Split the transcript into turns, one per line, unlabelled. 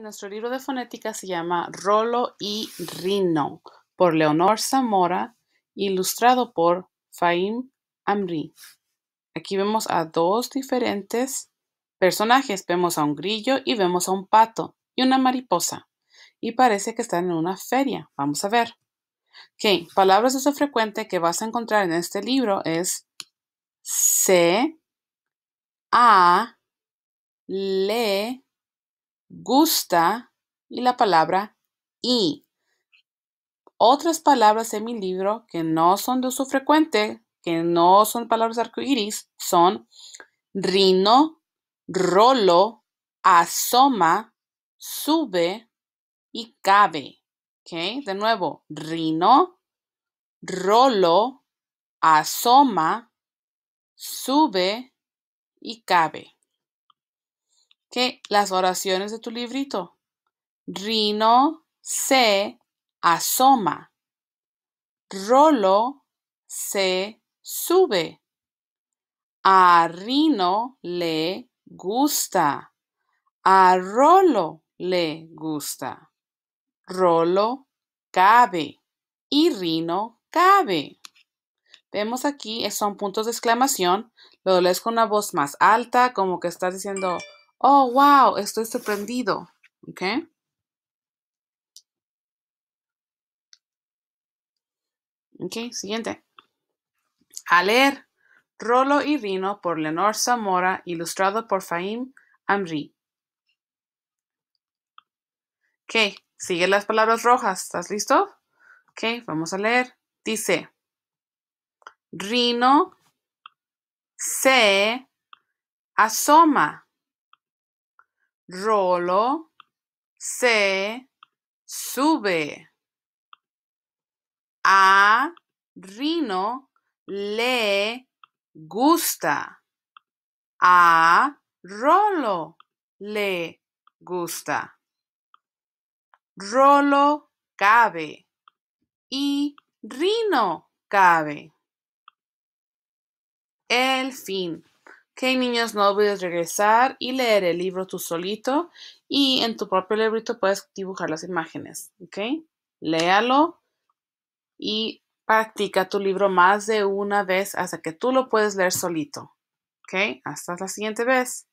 nuestro libro de fonética se llama Rolo y Rino por Leonor Zamora, ilustrado por Faim Amri. Aquí vemos a dos diferentes personajes. Vemos a un grillo y vemos a un pato y una mariposa. Y parece que están en una feria. Vamos a ver. palabras de uso frecuente que vas a encontrar en este libro es c a, le, gusta y la palabra y. Otras palabras en mi libro que no son de uso frecuente, que no son palabras arcoíris, son rino, rolo, asoma, sube y cabe. ¿Ok? De nuevo, rino, rolo, asoma, sube y cabe que las oraciones de tu librito. Rino se asoma. Rolo se sube. A Rino le gusta. A Rolo le gusta. Rolo cabe. Y Rino cabe. Vemos aquí, eh, son puntos de exclamación. Lo lees con una voz más alta, como que estás diciendo, Oh, wow, estoy sorprendido. ¿Ok? Ok, siguiente. A leer. Rolo y Rino por Lenor Zamora, ilustrado por Fahim Amri. Ok, sigue las palabras rojas. ¿Estás listo? Ok, vamos a leer. Dice, Rino se asoma rolo, se sube. A Rino le gusta. A Rolo le gusta. Rolo cabe y Rino cabe. El fin. Ok, niños no olvides regresar y leer el libro tú solito y en tu propio librito puedes dibujar las imágenes, ¿ok? Léalo y practica tu libro más de una vez hasta que tú lo puedes leer solito, ¿ok? Hasta la siguiente vez.